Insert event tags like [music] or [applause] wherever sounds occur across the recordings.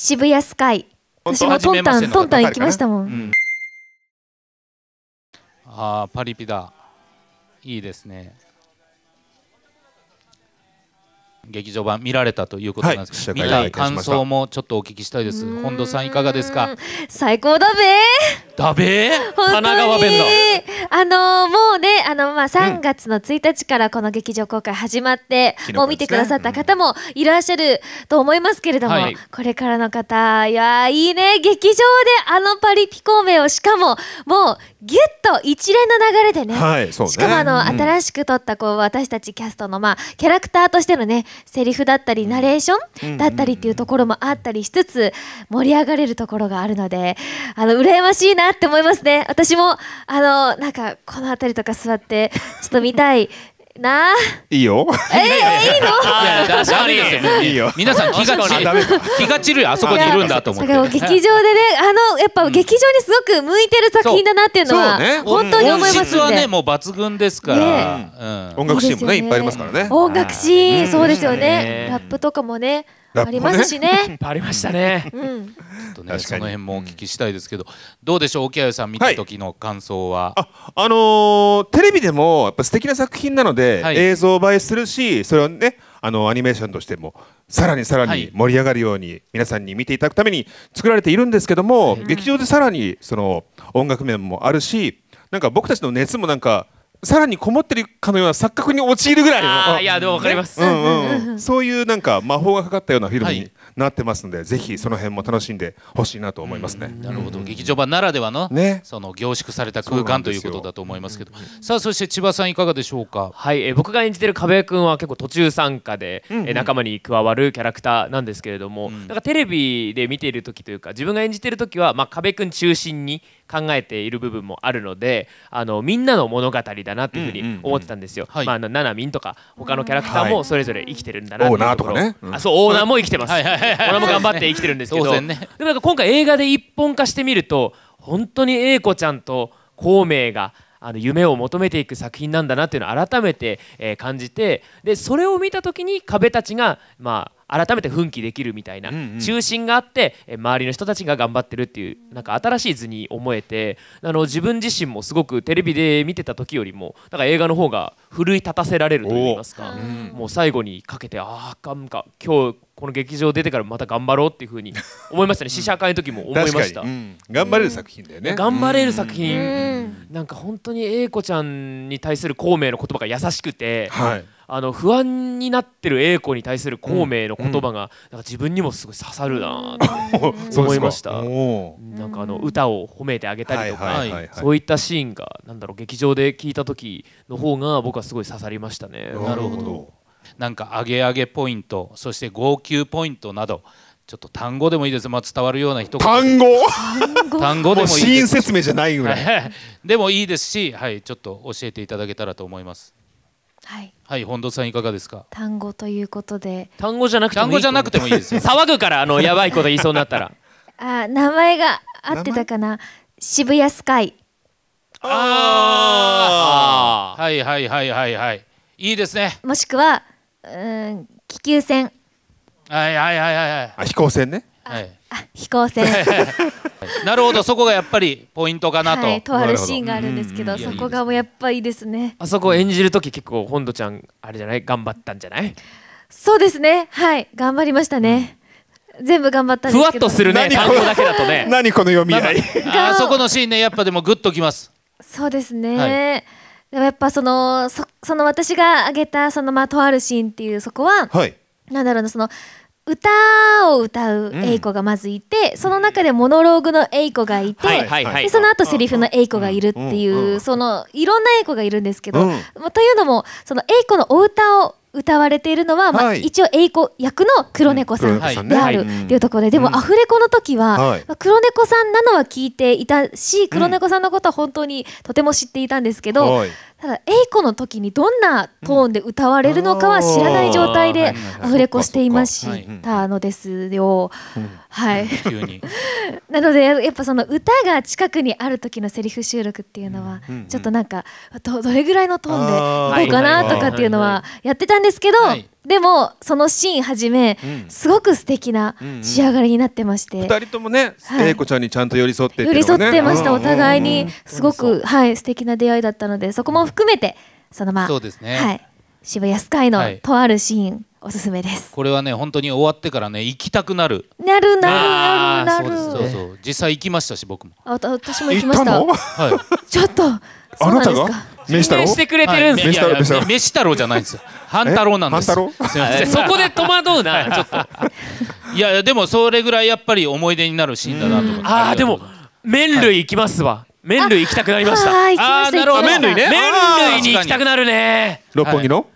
渋谷スカイ私もトンタントンタン行きましたもん、うん、ああパリピだいいですね劇場版見られたということなんですけど、はい、見た感想もちょっとお聞きしたいです本土さんいかがですか最高だべだべえ神奈川弁だあのー、もうねあのまあ3月の1日からこの劇場公開始まって、うん、もう見てくださった方もいらっしゃると思いますけれども、これからの方いやいいね劇場であのパリピ孔明をしかももうぎゅっと一連の流れでねはいね、しかもあの、うん、新しく撮ったこう私たちキャストのまあキャラクターとしてのねセリフだったりナレーションだったりっていうところもあったりしつつ盛り上がれるところがあるのであの羨ましいななって思いますね私もあのなんかこの辺りとか座ってちょっと見たい [laughs] なあ。いいよ。えー、いいの。[laughs] いや、確かに。いいよ。皆さん気が散る。気が散るよ、あそこにいるんだと思って。だから劇場でね、あの、やっぱ劇場にすごく向いてる作品だなっていうのは。ね、本当に思います。はね、もう抜群ですから。音楽シーンもね、いっぱいありますからね。音楽シーン、そうですよね。ラップとかもね。ありますしね。[laughs] ありましたね。うん、ちょっとねその辺もお聞きしたいですけど、どうでしょう沖合さん見た時の感想は。はい、あ、あのー、テレビでもやっぱ素敵な作品なので、はい、映像映えするし、それをねあのアニメーションとしてもさらにさらに盛り上がるように皆さんに見ていただくために作られているんですけども、はい、劇場でさらにその音楽面もあるし、なんか僕たちの熱もなんか。さらにこもってるかのような錯覚に陥るぐらいのいやでもわかります、ううんうん、そういうなんか魔法がかかったようなフィルムになってますんで、はい、ぜひその辺も楽しんでほしいなと思いますね。なるほど、劇場版ならではの,、ね、その凝縮された空間ということだと思いますけど、さあそして千葉さんいかがでしょうか。はい、えー、僕が演じてる壁谷君は結構途中参加で、うんうん、えー、仲間に加わるキャラクターなんですけれども、うん、なんかテレビで見ている時というか自分が演じてる時はまあ壁君中心に考えている部分もあるので、あのみんなの物語だだなっていうふうに思ってたんですよ。まああのナナとか他のキャラクターもそれぞれ生きてるんだなっていうところ。オーナーとかね。あそうオーナーも生きてます。オーナーも頑張って生きてるんですけど。でもなんか今回映画で一本化してみると本当に英子ちゃんと孔明があの夢を求めていく作品なんだなっていうのを改めて、えー、感じてでそれを見た時に壁たちがまあ改めて奮起できるみたいな、中心があって周りの人たちが頑張ってるっていうなんか新しい図に思えてあの自分自身もすごくテレビで見てた時よりもなんか映画の方が奮い立たせられるといいますか、もう最後にかけてああかんか今日この劇場出てからまた頑張ろうっていうふうに [laughs] 思いましたね試写会の時も思いました、頑張れる作品だよね頑張れる作品、なんか本当に英子ちゃんに対する孔明の言葉が優しくて、はいあの不安になってる A 子に対する孔明の言葉が、なんか自分にもすごい刺さるなと [laughs] 思いました。なんかあの歌を褒めてあげたりとか、そういったシーンがなんだろう劇場で聞いた時の方が僕はすごい刺さりましたね。なるほど。なんか上げ上げポイント、そして号泣ポイントなど。ちょっと単語でもいいです、まあ、伝わるような一言単語 [laughs] 単語でもいいです説明じゃないぐらい [laughs] でもいいですし、はい、ちょっと教えていただけたらと思いますはい、はい、本田さんいかがですか単語ということで単語じゃなくても単語じゃなくてもいいですよ [laughs] 騒ぐからあのやばいこと言いそうになったら [laughs] あ名前が合ってたかな渋谷スカイああはいはいはいはいはいいいですねもしくはうん気球船はいはいはいはいはいあ飛行船ねはい、あ飛行船なるほどそこがやっぱりポイントかなと、はい、とあるシーンがあるんですけど、そこがもうやっぱいいですねあそこ演じる時結構本土ちゃんあれじゃない頑張ったんじゃないそうですねはい頑張りましたね、全部頑張ったふわっとするね単語だけだとね [laughs] 何この読み合いあそこのシーンねやっぱでもグッときますそうですね、はい、でもやっぱそのその私が挙げたそのまあとあるシーンっていうそこは、はい、なんだろうなその歌を歌う英子がまずいて、うん、その中でモノローグの英子がいて、はいはいはい、でその後セリフの英子がいるっていう、うんうん、そのいろんな英子がいるんですけど、うん、というのもその英子のお歌を歌われているのは、まあ、一応英子役の黒猫さんであるっていうところで、でもアフレコの時は、黒猫さんなのは聞いていたし黒猫さんのことは本当にとても知っていたんですけど、ただエイコの時にどんなトーンで歌われるのかは知らない状態でアフレコしていましたのですよ。はい、なのでやっぱその歌が近くにある時のセリフ収録っていうのはちょっとなんかどれぐらいのトーンでいこうかなとかっていうのはやってたんですけど。でもそのシーンはじめ、すごく素敵な仕上がりになってまして、う2人ともね、はい、子ちゃんにちゃんと寄り添って寄り添ってましたお互いにすごく、はい素敵な出会いだったのでそこも含めてそのまあそうですね、はい、渋谷スカイのとあるシーン、おすすめですこれはね本当に終わってからね行きたくなるなるなるなるそうそう実際行きましたし僕もあ私も行きましたはい、[laughs] ちょっとあなたが飯太郎してくれてるんですよ、飯太郎じゃないんですよ半太郎なんですそこで戸惑うなちょっといやでもそれぐらいやっぱり思い出になるシーンだなと思ってああでも麺類いきますわ、麺類行きたくなりましたああなるほど麺類ね麺類に行きたくなるね六本木の、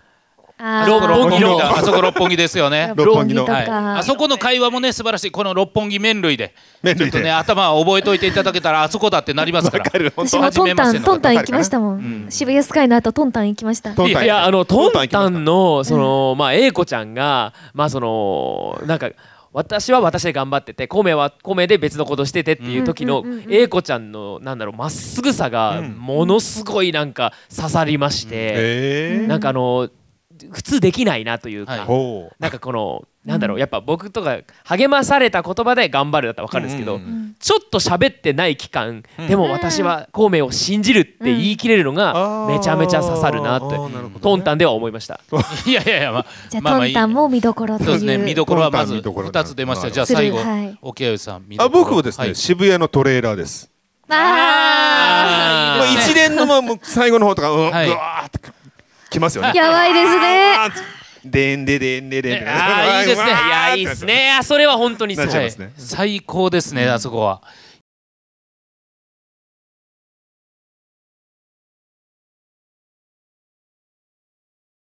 六本木あそこ六本木ですよね。[laughs] 六本木の、はい、あそこの会話もね素晴らしいこの六本木麺類で麺類でちょっとね頭を覚えといていただけたらあそこだってなりますから。[laughs] か私もトンタントンタン行きましたもん。うん、渋谷スカイの後トンタン行きました。いやあのトンタンのそのまあ英子ちゃんがまあそのなんか。私は私で頑張ってて米は米で別のことしててっていう時の英子ちゃんのなんだろうまっすぐさがものすごいなんか刺さりまして、なんかあの普通できないなというか、はい、なんかこのなんだろうやっぱ僕とか励まされた言葉で頑張るだったら分かるんですけど、うんうん、ちょっと喋ってない期間、うん、でも私は孔明を信じるって言い切れるのがめちゃめちゃ刺さるなって、うんね、トンタンでは思いました [laughs] いやいやいや、まあ、じゃあ、まあ、トンタンも見どころとそうですね見どころはまず2つ出ましたじゃあ最後沖合、はい、さんあ僕もですね、はい、渋谷のトレーラーですああ、ね、一連のもう最後の方とか、うん、はい、わーってきますよね。やばいですね。でんででんででんああいいですね。いやいいですね。それは本当に最高ですねあそこは。